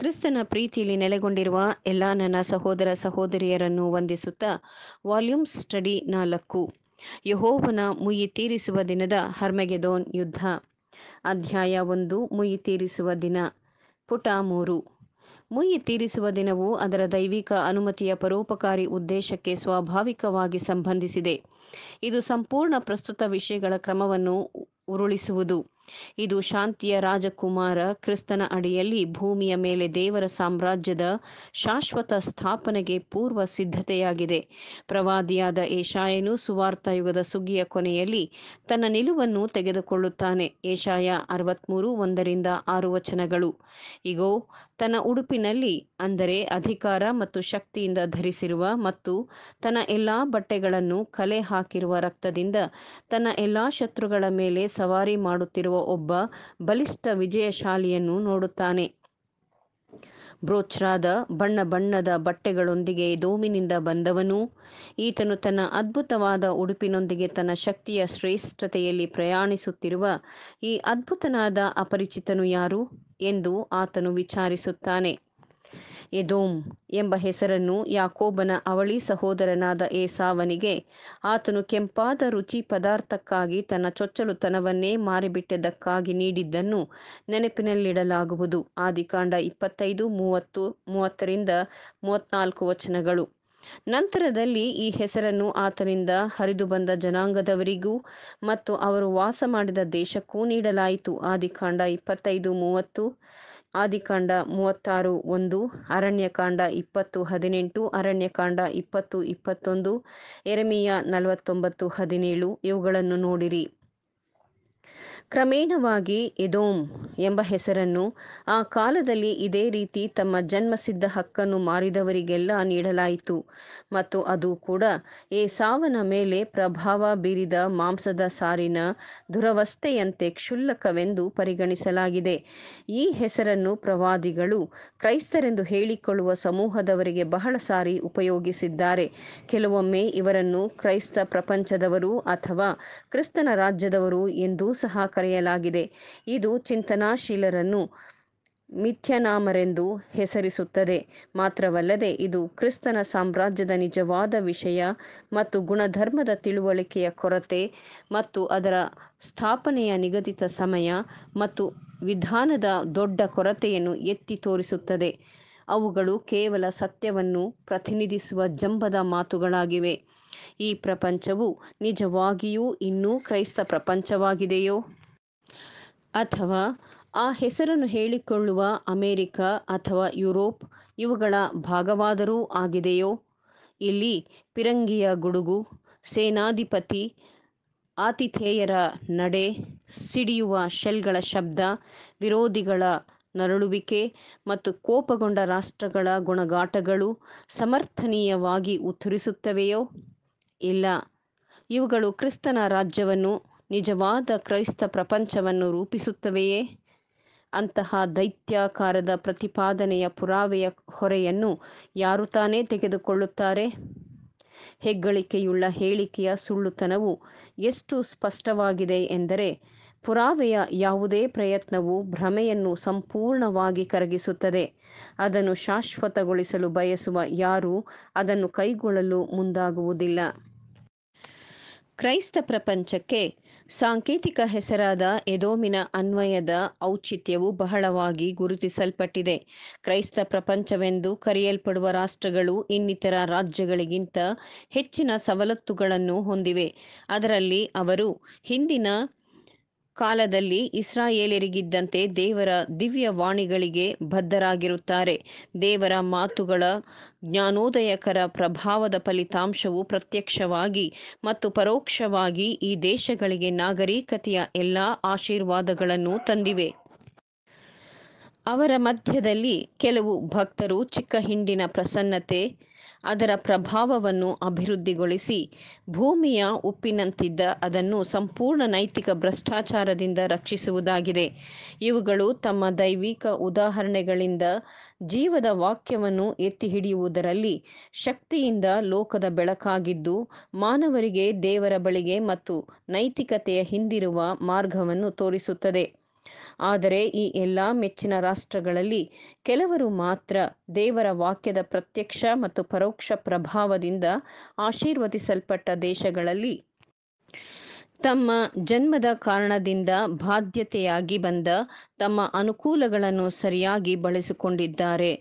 ಕ್ರಿಸ್ತನ ಪ್ರೀತಿಯಲ್ಲಿ ನೆಲೆಗೊಂಡಿರುವ ಎಲ್ಲ ನನ್ನ ಸಹೋದರ ಸಹೋದರಿಯರನ್ನು ವಂದಿಸುತ್ತಾ ವಾಲ್ಯೂಮ್ ಸ್ಟಡಿ ನಾಲ್ಕು ಯಹೋವನ ಮುಯಿ ತೀರಿಸುವ ದಿನದ ಹರ್ಮೆಗೆದೋನ್ ಯುದ್ಧ ಅಧ್ಯಾಯ ಒಂದು ಮುಯಿ ತೀರಿಸುವ ದಿನ ಪುಟ ಮೂರು ಮುಯಿ ತೀರಿಸುವ ದಿನವು ಅದರ ದೈವಿಕ ಅನುಮತಿಯ ಪರೋಪಕಾರಿ ಉದ್ದೇಶಕ್ಕೆ ಸ್ವಾಭಾವಿಕವಾಗಿ ಸಂಬಂಧಿಸಿದೆ ಇದು ಸಂಪೂರ್ಣ ಪ್ರಸ್ತುತ ವಿಷಯಗಳ ಕ್ರಮವನ್ನು ಉರುಳಿಸುವುದು ಇದು ಶಾಂತಿಯ ರಾಜಕುಮಾರ ಕ್ರಿಸ್ತನ ಅಡಿಯಲ್ಲಿ ಭೂಮಿಯ ಮೇಲೆ ದೇವರ ಸಾಮ್ರಾಜ್ಯದ ಶಾಶ್ವತ ಸ್ಥಾಪನೆಗೆ ಪೂರ್ವ ಸಿದ್ಧತೆಯಾಗಿದೆ ಪ್ರವಾದಿಯಾದ ಏಷಾಯನು ಯುಗದ ಸುಗ್ಗಿಯ ಕೊನೆಯಲ್ಲಿ ತನ್ನ ನಿಲುವನ್ನು ತೆಗೆದುಕೊಳ್ಳುತ್ತಾನೆ ಏಷಾಯ ಅರವತ್ಮೂರು ಒಂದರಿಂದ ಆರು ವಚನಗಳು ಇಗೋ ತನ್ನ ಉಡುಪಿನಲ್ಲಿ ಅಂದರೆ ಅಧಿಕಾರ ಮತ್ತು ಶಕ್ತಿಯಿಂದ ಧರಿಸಿರುವ ಮತ್ತು ತನ್ನ ಎಲ್ಲಾ ಬಟ್ಟೆಗಳನ್ನು ಕಲೆ ಹಾಕಿರುವ ರಕ್ತದಿಂದ ತನ್ನ ಎಲ್ಲಾ ಶತ್ರುಗಳ ಮೇಲೆ ಸವಾರಿ ಮಾಡುತ್ತಿರುವ ಒಬ್ಬ ಬಲಿಷ್ಠ ವಿಜಯಶಾಲಿಯನ್ನು ನೋಡುತ್ತಾನೆ ಬ್ರೋಚ್ರಾದ ಬಣ್ಣ ಬಣ್ಣದ ಬಟ್ಟೆಗಳೊಂದಿಗೆ ದೋಮಿನಿಂದ ಬಂದವನು ಈತನು ತನ್ನ ಅದ್ಭುತವಾದ ಉಡುಪಿನೊಂದಿಗೆ ತನ್ನ ಶಕ್ತಿಯ ಶ್ರೇಷ್ಠತೆಯಲ್ಲಿ ಪ್ರಯಾಣಿಸುತ್ತಿರುವ ಈ ಅದ್ಭುತನಾದ ಅಪರಿಚಿತನು ಯಾರು ಎಂದು ಆತನು ವಿಚಾರಿಸುತ್ತಾನೆ ಎದೋಮ್ ಎಂಬ ಹೆಸರನ್ನು ಯಾಕೋಬನ ಅವಳಿ ಸಹೋದರನಾದ ಏಸಾವನಿಗೆ ಆತನು ಕೆಂಪಾದ ರುಚಿ ಪದಾರ್ಥಕ್ಕಾಗಿ ತನ್ನ ಚೊಚ್ಚಲುತನವನ್ನೇ ಮಾರಿಬಿಟ್ಟದಕ್ಕಾಗಿ ನೀಡಿದ್ದನ್ನು ನೆನಪಿನಲ್ಲಿಡಲಾಗುವುದು ಆದಿಕಾಂಡ ಇಪ್ಪತ್ತೈದು ಮೂವತ್ತು ಮೂವತ್ತರಿಂದ ಮೂವತ್ನಾಲ್ಕು ವಚನಗಳು ನಂತರದಲ್ಲಿ ಈ ಹೆಸರನ್ನು ಆತನಿಂದ ಹರಿದು ಬಂದ ಜನಾಂಗದವರಿಗೂ ಮತ್ತು ಅವರು ವಾಸ ಮಾಡಿದ ದೇಶಕ್ಕೂ ನೀಡಲಾಯಿತು ಆದಿಕಾಂಡ ಇಪ್ಪತ್ತೈದು ಮೂವತ್ತು ಆದಿಕಾಂಡ ಮೂವತ್ತಾರು ಒಂದು ಅರಣ್ಯಕಾಂಡ ಇಪ್ಪತ್ತು ಹದಿನೆಂಟು ಅರಣ್ಯಕಾಂಡ ಇಪ್ಪತ್ತು ಇಪ್ಪತ್ತೊಂದು ಎರೆಮಿಯ ನಲವತ್ತೊಂಬತ್ತು ಹದಿನೇಳು ಇವುಗಳನ್ನು ನೋಡಿರಿ ಕ್ರಮೇಣವಾಗಿ ಎದೋಮ್ ಎಂಬ ಹೆಸರನ್ನು ಆ ಕಾಲದಲ್ಲಿ ಇದೇ ರೀತಿ ತಮ್ಮ ಜನ್ಮಸಿದ್ಧ ಹಕ್ಕನ್ನು ಮಾರಿದವರಿಗೆಲ್ಲ ನೀಡಲಾಯಿತು ಮತ್ತು ಅದು ಕೂಡ ಈ ಸಾವನ ಮೇಲೆ ಪ್ರಭಾವ ಬೀರಿದ ಮಾಂಸದ ಸಾರಿನ ದುರವಸ್ಥೆಯಂತೆ ಕ್ಷುಲ್ಲಕವೆಂದು ಪರಿಗಣಿಸಲಾಗಿದೆ ಈ ಹೆಸರನ್ನು ಪ್ರವಾದಿಗಳು ಕ್ರೈಸ್ತರೆಂದು ಹೇಳಿಕೊಳ್ಳುವ ಸಮೂಹದವರಿಗೆ ಬಹಳ ಸಾರಿ ಉಪಯೋಗಿಸಿದ್ದಾರೆ ಕೆಲವೊಮ್ಮೆ ಇವರನ್ನು ಕ್ರೈಸ್ತ ಪ್ರಪಂಚದವರು ಅಥವಾ ಕ್ರಿಸ್ತನ ರಾಜ್ಯದವರು ಎಂದೂ ಸಹ ಕರೆಯಲಾಗಿದೆ ಇದು ಚಿಂತನಾಶೀಲರನ್ನು ಮಿಥ್ಯನಾಮರೆಂದು ಹೆಸರಿಸುತ್ತದೆ ಮಾತ್ರವಲ್ಲದೆ ಇದು ಕ್ರಿಸ್ತನ ಸಾಮ್ರಾಜ್ಯದ ನಿಜವಾದ ವಿಷಯ ಮತ್ತು ಗುಣಧರ್ಮದ ತಿಳುವಳಿಕೆಯ ಕೊರತೆ ಮತ್ತು ಅದರ ಸ್ಥಾಪನೆಯ ನಿಗದಿತ ಸಮಯ ಮತ್ತು ವಿಧಾನದ ದೊಡ್ಡ ಕೊರತೆಯನ್ನು ಎತ್ತಿ ತೋರಿಸುತ್ತದೆ ಅವುಗಳು ಕೇವಲ ಸತ್ಯವನ್ನು ಪ್ರತಿನಿಧಿಸುವ ಜಂಬದ ಮಾತುಗಳಾಗಿವೆ ಈ ಪ್ರಪಂಚವು ನಿಜವಾಗಿಯೂ ಇನ್ನೂ ಕ್ರೈಸ್ತ ಪ್ರಪಂಚವಾಗಿದೆಯೋ ಅಥವಾ ಆ ಹೆಸರನ್ನು ಹೇಳಿಕೊಳ್ಳುವ ಅಮೆರಿಕ ಅಥವಾ ಯುರೋಪ್ ಇವುಗಳ ಭಾಗವಾದರೂ ಆಗಿದೆಯೋ ಇಲ್ಲಿ ಪಿರಂಗಿಯ ಗುಡುಗು ಸೇನಾಧಿಪತಿ ಆತಿಥೇಯರ ನಡೆ ಸಿಡಿಯುವ ಶೆಲ್ಗಳ ಶಬ್ದ ವಿರೋಧಿಗಳ ನರಳುವಿಕೆ ಮತ್ತು ಕೋಪಗೊಂಡ ರಾಷ್ಟ್ರಗಳ ಗುಣಗಾಟಗಳು ಸಮರ್ಥನೀಯವಾಗಿ ಉತ್ತರಿಸುತ್ತವೆಯೋ ಇಲ್ಲ ಇವುಗಳು ಕ್ರಿಸ್ತನ ರಾಜ್ಯವನ್ನು ನಿಜವಾದ ಕ್ರೈಸ್ತ ಪ್ರಪಂಚವನ್ನು ರೂಪಿಸುತ್ತವೆಯೇ ಅಂತಹ ದೈತ್ಯಾಕಾರದ ಪ್ರತಿಪಾದನೆಯ ಪುರಾವೆಯ ಹೊರೆಯನ್ನು ಯಾರು ತಾನೇ ತೆಗೆದುಕೊಳ್ಳುತ್ತಾರೆ ಹೆಗ್ಗಳಿಕೆಯುಳ್ಳ ಹೇಳಿಕೆಯ ಸುಳ್ಳುತನವು ಎಷ್ಟು ಸ್ಪಷ್ಟವಾಗಿದೆ ಎಂದರೆ ಪುರಾವೆಯ ಯಾವುದೇ ಪ್ರಯತ್ನವು ಭ್ರಮೆಯನ್ನು ಸಂಪೂರ್ಣವಾಗಿ ಕರಗಿಸುತ್ತದೆ ಅದನ್ನು ಶಾಶ್ವತಗೊಳಿಸಲು ಬಯಸುವ ಯಾರೂ ಅದನ್ನು ಕೈಗೊಳ್ಳಲು ಮುಂದಾಗುವುದಿಲ್ಲ ಕ್ರೈಸ್ತ ಪ್ರಪಂಚಕ್ಕೆ ಸಾಂಕೇತಿಕ ಹೆಸರಾದ ಎದೋಮಿನ ಅನ್ವಯದ ಔಚಿತ್ಯವು ಬಹಳವಾಗಿ ಗುರುತಿಸಲ್ಪಟ್ಟಿದೆ ಕ್ರೈಸ್ತ ಪ್ರಪಂಚವೆಂದು ಕರೆಯಲ್ಪಡುವ ರಾಷ್ಟ್ರಗಳು ಇನ್ನಿತರ ರಾಜ್ಯಗಳಿಗಿಂತ ಹೆಚ್ಚಿನ ಸವಲತ್ತುಗಳನ್ನು ಹೊಂದಿವೆ ಅದರಲ್ಲಿ ಅವರು ಹಿಂದಿನ ಕಾಲದಲ್ಲಿ ಇಸ್ರಾಯೇಲರಿಗಿದ್ದಂತೆ ದೇವರ ದಿವ್ಯ ವಾಣಿಗಳಿಗೆ ಬದ್ಧರಾಗಿರುತ್ತಾರೆ ದೇವರ ಮಾತುಗಳ ಜ್ಞಾನೋದಯಕರ ಪ್ರಭಾವದ ಫಲಿತಾಂಶವು ಪ್ರತ್ಯಕ್ಷವಾಗಿ ಮತ್ತು ಪರೋಕ್ಷವಾಗಿ ಈ ದೇಶಗಳಿಗೆ ನಾಗರಿಕತೆಯ ಎಲ್ಲ ಆಶೀರ್ವಾದಗಳನ್ನು ತಂದಿವೆ ಅವರ ಮಧ್ಯದಲ್ಲಿ ಕೆಲವು ಭಕ್ತರು ಚಿಕ್ಕ ಹಿಂಡಿನ ಪ್ರಸನ್ನತೆ ಅದರ ಪ್ರಭಾವವನ್ನು ಅಭಿವೃದ್ಧಿಗೊಳಿಸಿ ಭೂಮಿಯ ಉಪ್ಪಿನಂತಿದ್ದ ಅದನ್ನು ಸಂಪೂರ್ಣ ನೈತಿಕ ಭ್ರಷ್ಟಾಚಾರದಿಂದ ರಕ್ಷಿಸುವುದಾಗಿದೆ ಇವುಗಳು ತಮ್ಮ ದೈವಿಕ ಉದಾಹರಣೆಗಳಿಂದ ಜೀವದ ವಾಕ್ಯವನ್ನು ಎತ್ತಿ ಹಿಡಿಯುವುದರಲ್ಲಿ ಶಕ್ತಿಯಿಂದ ಲೋಕದ ಬೆಳಕಾಗಿದ್ದು ಮಾನವರಿಗೆ ದೇವರ ಬಳಿಗೆ ಮತ್ತು ನೈತಿಕತೆಯ ಹಿಂದಿರುವ ಮಾರ್ಗವನ್ನು ತೋರಿಸುತ್ತದೆ ಆದರೆ ಈ ಎಲ್ಲ ಮೆಚ್ಚಿನ ರಾಷ್ಟ್ರಗಳಲ್ಲಿ ಕೆಲವರು ಮಾತ್ರ ದೇವರ ವಾಕ್ಯದ ಪ್ರತ್ಯಕ್ಷ ಮತ್ತು ಪರೋಕ್ಷ ಪ್ರಭಾವದಿಂದ ಆಶೀರ್ವದಿಸಲ್ಪಟ್ಟ ದೇಶಗಳಲ್ಲಿ ತಮ್ಮ ಜನ್ಮದ ಕಾರಣದಿಂದ ಬಾಧ್ಯತೆಯಾಗಿ ಬಂದ ತಮ್ಮ ಅನುಕೂಲಗಳನ್ನು ಸರಿಯಾಗಿ ಬಳಸಿಕೊಂಡಿದ್ದಾರೆ